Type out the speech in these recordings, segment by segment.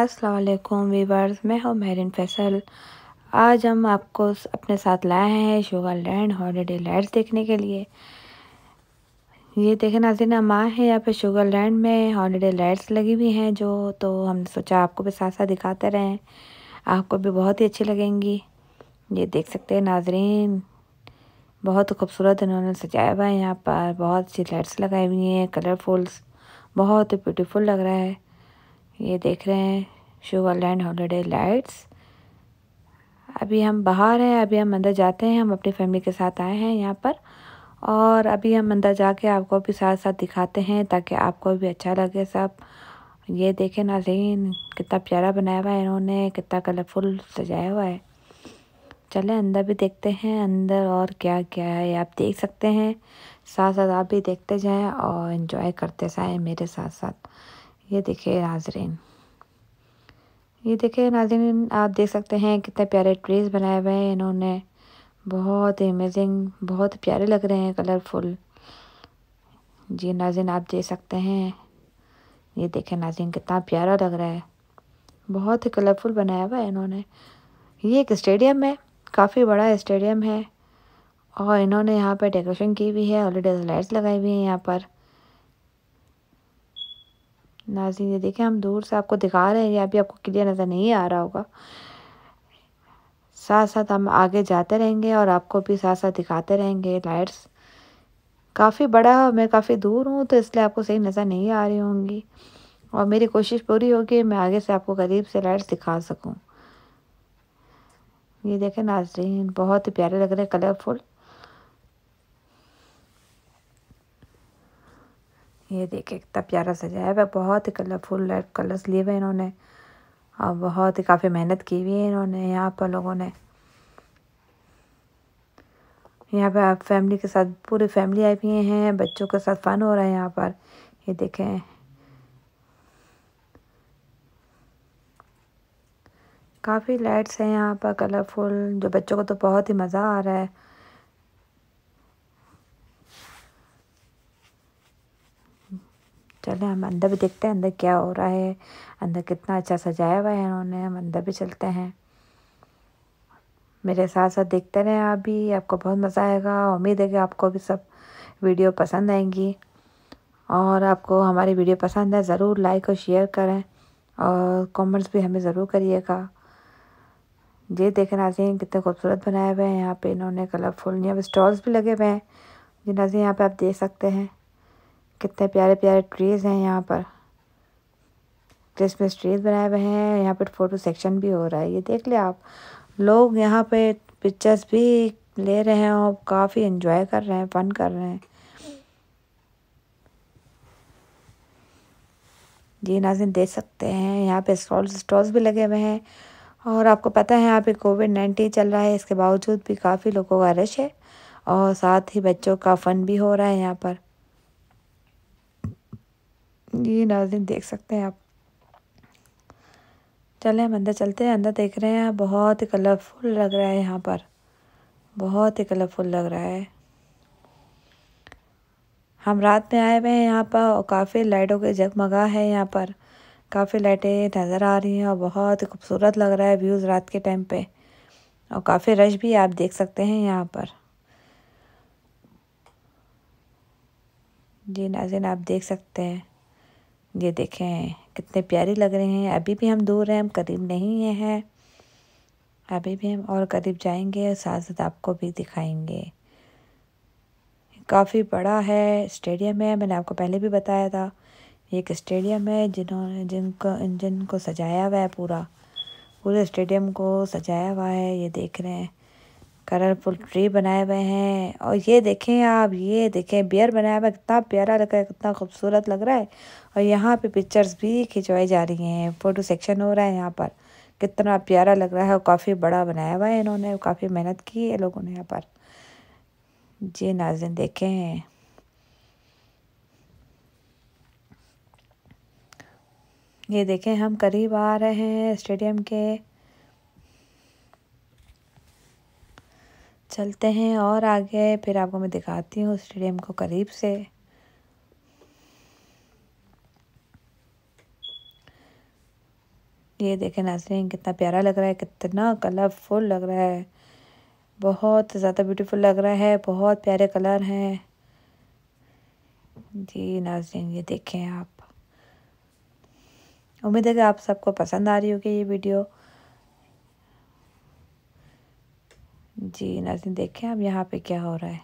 Aslam viewers मैं हूँ मेहरिन फैसल आज हम आपको अपने साथ लाए हैं शुगर लैंड हॉलीडे लाइट्स देखने के लिए ये देखें नाजिन हम आए हैं यहाँ पे शुगर लैंड में हॉलीडे लाइट्स लगी हुई हैं जो तो हमने सोचा आपको भी साथ साथ दिखाते रहें आपको भी बहुत ही अच्छी लगेंगी ये देख सकते हैं नाजरीन बहुत खूबसूरत इन्होंने सजाया हुआ है यहाँ पर बहुत अच्छी लाइट्स लगाई हुई हैं कलरफुल्स बहुत ही ब्यूटीफुल लग रहा है ये देख रहे हैं शुगर लैंड हॉलीडे लाइट्स अभी हम बाहर हैं अभी हम अंदर जाते हैं हम अपनी फैमिली के साथ आए हैं यहाँ पर और अभी हम अंदर जाके आपको भी साथ साथ दिखाते हैं ताकि आपको भी अच्छा लगे सब ये देखें नाजीन कितना प्यारा बनाया हुआ है इन्होंने कितना कलरफुल सजाया हुआ है चलें अंदर भी देखते हैं अंदर और क्या क्या है आप देख सकते हैं साथ साथ आप भी देखते जाएं और इन्जॉय करते जाएं मेरे साथ साथ ये देखिए नाजरीन ये देखिए नाजरीन आप देख सकते हैं कितने प्यारे ट्रीज़ बनाए हुए हैं इन्होंने बहुत अमेजिंग बहुत प्यारे लग रहे हैं कलरफुल जी नाजिन आप देख सकते हैं ये देखें नाजिन कितना प्यारा लग रहा है बहुत ही कलरफुल बनाया हुआ है इन्होंने ये एक स्टेडियम है काफ़ी बड़ा स्टेडियम है और इन्होंने यहाँ पर डेकोरेशन की हुई है ऑलरेडी लाइट्स लगाई हुई हैं यहाँ पर नाजिन ये देखें हम दूर से आपको दिखा रहे हैं या अभी आपको क्लियर नज़र नहीं आ रहा होगा साथ साथ हम आगे जाते रहेंगे और आपको भी साथ साथ दिखाते रहेंगे लाइट्स काफ़ी बड़ा है मैं काफ़ी दूर हूँ तो इसलिए आपको सही नज़र नहीं आ रही होंगी और मेरी कोशिश पूरी होगी मैं आगे से आपको करीब से लाइट्स दिखा सकूँ ये देखें नाजरीन बहुत ही प्यारे लग रहे हैं कलरफुल ये देखिए कितना प्यारा सजाया हुआ है बहुत ही कलरफुल लाइट कलर्स लिए हुए इन्होंने और बहुत ही काफ़ी मेहनत की हुई है इन्होंने यहाँ पर लोगों ने यहाँ पे आप फैमिली के साथ पूरी फैमिली आई हुई हैं बच्चों के साथ फन हो रहा है यहाँ पर ये देखें काफ़ी लाइट्स हैं यहाँ पर कलरफुल जो बच्चों को तो बहुत ही मज़ा आ रहा है चले हम अंदर भी देखते हैं अंदर क्या हो रहा है अंदर कितना अच्छा सजाया हुआ है उन्होंने हम अंदर भी चलते हैं मेरे साथ साथ देखते रहें आप भी आपको बहुत मज़ा आएगा उम्मीद है कि आपको भी सब वीडियो पसंद आएंगी और आपको हमारी वीडियो पसंद है ज़रूर लाइक और शेयर करें और कमेंट्स भी हमें ज़रूर करिएगा ये देखें नाजीन कितने खूबसूरत बनाए हुए हैं यहाँ पे इन्होंने कलरफुल यहाँ पर स्टॉल्स भी लगे हुए हैं ये नाजीन यहाँ पे आप देख सकते हैं कितने प्यारे प्यारे ट्रीज हैं यहाँ पर क्रिसमस ट्रीज बनाए हुए हैं यहाँ पर फोटो सेक्शन भी हो रहा है ये देख ले आप लोग यहाँ पे पिक्चर्स भी ले रहे हैं और काफ़ी इन्जॉय कर रहे हैं फन कर रहे हैं जी नाजिन देख सकते हैं यहाँ पे स्टॉल स्टॉल्स भी लगे हुए हैं और आपको पता है यहाँ पे कोविड नाइन्टीन चल रहा है इसके बावजूद भी काफ़ी लोगों का रश है और साथ ही बच्चों का फ़न भी हो रहा है यहाँ पर ये नाजिन देख सकते हैं आप चले हम अंदर चलते हैं अंदर देख रहे हैं बहुत ही कलरफुल लग रहा है यहाँ पर बहुत ही कलरफुल लग रहा है हम रात में आए हुए हैं यहाँ पर और काफ़ी लाइटों के जगमगा है यहाँ पर काफ़ी लाइटें नज़र आ रही हैं और बहुत ही खूबसूरत लग रहा है व्यूज़ रात के टाइम पे और काफ़ी रश भी आप देख सकते हैं यहाँ पर जी नाजिन आप देख सकते हैं ये देखें कितने प्यारे लग रहे हैं अभी भी हम दूर हैं हम करीब नहीं हैं अभी भी हम और करीब जाएंगे और साथ साथ आपको भी दिखाएंगे काफ़ी बड़ा है स्टेडियम है मैंने आपको पहले भी बताया था एक स्टेडियम है जिन्होंने जिनको जिनको सजाया हुआ है पूरा पूरे स्टेडियम को सजाया हुआ है ये देख रहे हैं कलरफुल ट्री बनाए हुए हैं और ये देखें आप ये देखें बियर बनाया हुआ कितना प्यारा लग रहा है कितना खूबसूरत लग रहा है और यहाँ पे पिक्चर्स भी खिंचवाई जा रही हैं फोटो सेक्शन हो रहा है यहाँ पर कितना प्यारा लग रहा है और काफ़ी बड़ा बनाया हुआ है इन्होंने काफ़ी मेहनत की है लोगों ने यहाँ पर जी नाजिन देखें ये देखें हम करीब आ रहे हैं स्टेडियम के चलते हैं और आगे फिर आपको मैं दिखाती हूँ स्टेडियम को करीब से ये देखें नाजरीन कितना प्यारा लग रहा है कितना कलरफुल लग रहा है बहुत ज़्यादा ब्यूटीफुल लग रहा है बहुत प्यारे कलर हैं जी नाजरीन ये देखें आप उम्मीद है कि आप सबको पसंद आ रही होगी ये वीडियो जी नाजन देखें अब यहाँ पे क्या हो रहा है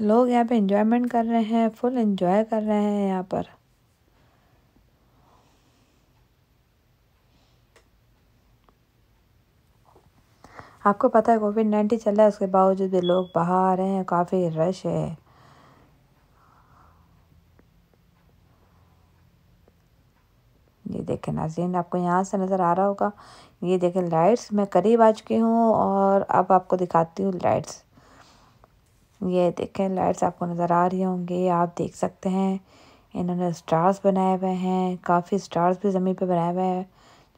लोग यहाँ पे इन्जॉयमेंट कर रहे हैं फुल इंजॉय कर रहे हैं यहाँ पर आपको पता है कोविड नाइन्टीन चल रहा है उसके बावजूद भी लोग बाहर हैं काफ़ी रश है ये देखें नाजीन आपको यहाँ से नज़र आ रहा होगा ये देखें लाइट्स मैं करीब आ चुकी हूँ और अब आपको दिखाती हूँ लाइट्स ये देखें लाइट्स आपको नज़र आ रही होंगी आप देख सकते हैं इन्होंने स्टार्स बनाए हुए हैं काफ़ी स्टार्स भी ज़मीन पे बनाए हुए हैं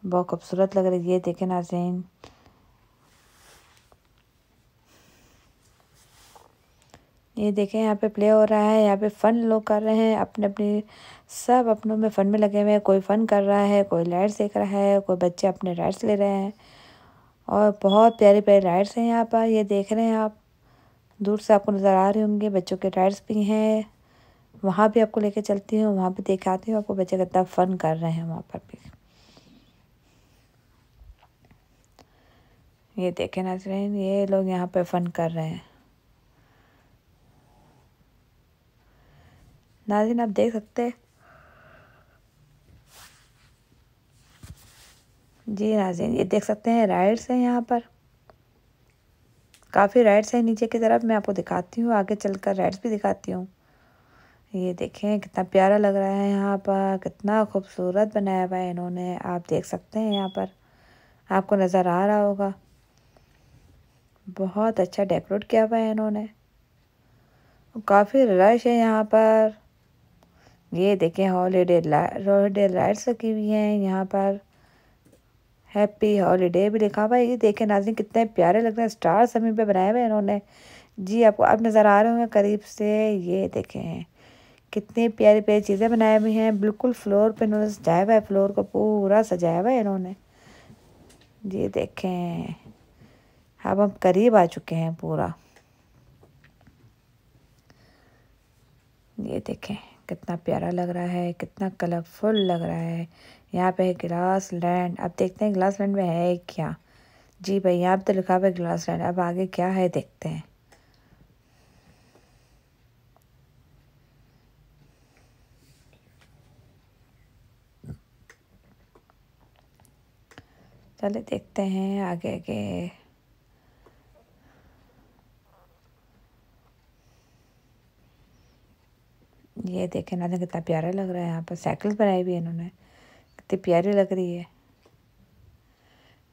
बहुत खूबसूरत लग रही है ये देखें नाजीन ये देखें यहाँ पे प्ले हो रहा है यहाँ पे फन लोग कर रहे हैं अपने अपनी सब अपनों में फ़न में लगे हुए हैं कोई फ़न कर रहा है कोई लाइट्स देख रहा है कोई बच्चे अपने राइड्स ले रहे हैं और बहुत प्यारे प्यारे राइड्स हैं यहाँ पर ये देख रहे हैं आप दूर से आपको नज़र आ रहे होंगे बच्चों के राइड्स भी हैं वहाँ भी आपको लेके चलती हूँ वहाँ भी आती हूँ आपको बच्चे कितना फ़न कर रहे हैं वहाँ पर भी ये देखें नाजरीन ये लोग यहाँ पर फ़न कर रहे हैं नाजिन आप देख सकते हैं जी नाजिन ये देख सकते हैं राइड्स हैं यहाँ पर काफ़ी राइड्स हैं नीचे की तरफ मैं आपको दिखाती हूँ आगे चलकर राइड्स भी दिखाती हूँ ये देखें कितना प्यारा लग रहा है यहाँ पर कितना खूबसूरत बनाया हुआ है इन्होंने आप देख सकते हैं यहाँ पर आपको नज़र आ रहा होगा बहुत अच्छा डेकोरेट किया हुआ है इन्होंने काफ़ी रश है यहाँ पर ये देखें हॉलीडे हॉलीडे लाइट्स लगी हुई हैं यहाँ पर हैप्पी हॉलीडे भी लिखा हुआ है ये देखें नाजिन कितने प्यारे लग रहे हैं स्टार सभी पे बनाए हुए हैं इन्होंने जी आपको अब नज़र आ रहे होंगे करीब से ये देखें कितनी प्यारी प्यारी चीज़ें बनाई हुई हैं बिल्कुल फ्लोर पर इन्होंने सजाया हुआ है फ्लोर को पूरा सजाया हुआ है इन्होंने ये देखें अब हम करीब आ चुके हैं पूरा ये देखें कितना प्यारा लग रहा है कितना कलरफुल लग रहा है यहाँ पे है ग्लास लैंड अब देखते हैं ग्लास लैंड में है क्या जी भाई यहाँ पे तो लिखा हुआ है ग्लास लैंड अब आगे क्या है देखते हैं चले देखते हैं आगे आगे ये देखें ना कितना प्यारा लग रहा है यहाँ पर साइकिल बनाई हुई है इन्होंने कितनी प्यारी लग रही है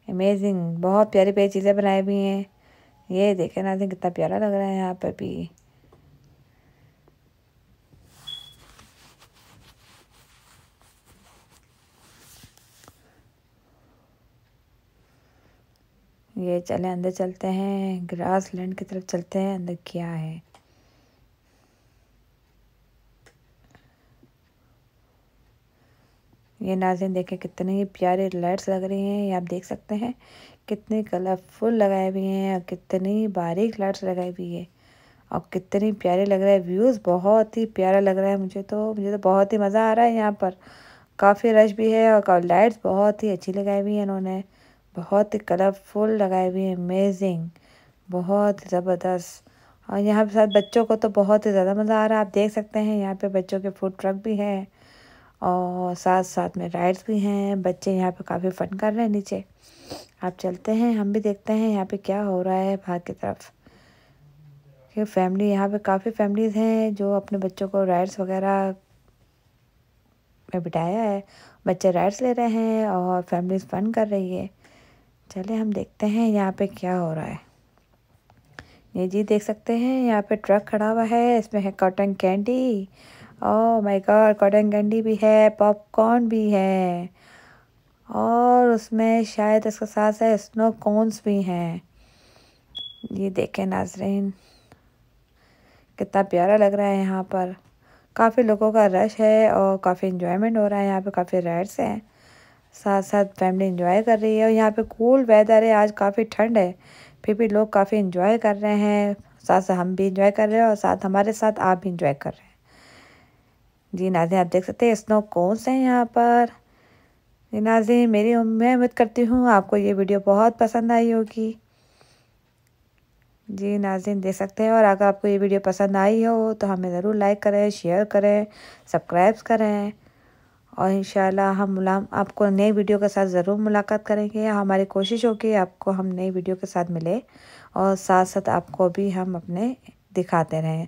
अमेजिंग बहुत प्यारी प्यारी चीज़ें बनाई हुई हैं ये देखे ना कितना प्यारा लग रहा है यहाँ पर भी ये चले अंदर चलते हैं ग्रास लैंड की तरफ चलते हैं अंदर क्या है ये नाजिन देखें कितने ही प्यारे लाइट्स लग रहे हैं ये आप देख सकते हैं कितने कलरफुल लगाए हुए हैं और कितनी बारीक लाइट्स लगाई हुई है और कितने प्यारे लग रहे हैं व्यूज़ बहुत ही प्यारा लग रहा है मुझे तो मुझे तो बहुत ही मज़ा आ रहा है यहाँ पर काफ़ी रश भी है और लाइट्स बहुत ही अच्छी लगाई हुई है इन्होंने बहुत ही कलरफुल लगाए हुए हैं अमेजिंग बहुत ज़बरदस्त और यहाँ पे साथ बच्चों को तो बहुत ही ज़्यादा मज़ा आ रहा है आप देख सकते हैं यहाँ पे बच्चों के फूड ट्रक भी हैं और साथ साथ में राइड्स भी हैं बच्चे यहाँ पे काफ़ी फन कर रहे हैं नीचे आप चलते हैं हम भी देखते हैं यहाँ पे क्या हो रहा है बाहर की तरफ ये फैमिली यहाँ पे काफ़ी फैमिलीज़ हैं जो अपने बच्चों को राइड्स वगैरह में बिठाया है बच्चे राइड्स ले रहे हैं और फैमिलीज फन कर रही है चले हम देखते हैं यहाँ पर क्या हो रहा है ये जी देख सकते हैं यहाँ पे ट्रक खड़ा हुआ है इसमें है cotton candy oh my God cotton candy भी है पॉपकॉर्न भी है और उसमें शायद इसके साथ है स्नो कॉन्स भी हैं ये देखें नाजरीन कितना प्यारा लग रहा है यहाँ पर काफ़ी लोगों का रश है और काफ़ी इन्जॉयमेंट हो रहा है यहाँ पे काफ़ी राइड्स हैं साथ साथ फैमिली इन्जॉय कर रही है और यहाँ पे कूल वेदर है आज काफ़ी ठंड है फिर भी लोग काफ़ी इन्जॉय कर रहे हैं साथ साथ हम भी इन्जॉय कर रहे हैं और साथ हमारे साथ आप भी इन्जॉय कर रहे हैं जी नाजिन आप देख सकते हैं स्नो कोन्स हैं यहाँ पर जी नाजिन मेरी मैं उम्मीद करती हूँ आपको ये वीडियो बहुत पसंद आई होगी जी नाजिन देख सकते हैं और अगर आपको ये वीडियो पसंद आई हो तो हमें ज़रूर लाइक करें शेयर करें सब्सक्राइब करें और इन हम मुलाम आपको नई वीडियो के साथ ज़रूर मुलाकात करेंगे हमारी कोशिश होगी आपको हम नई वीडियो के साथ मिले और साथ साथ आपको भी हम अपने दिखाते रहें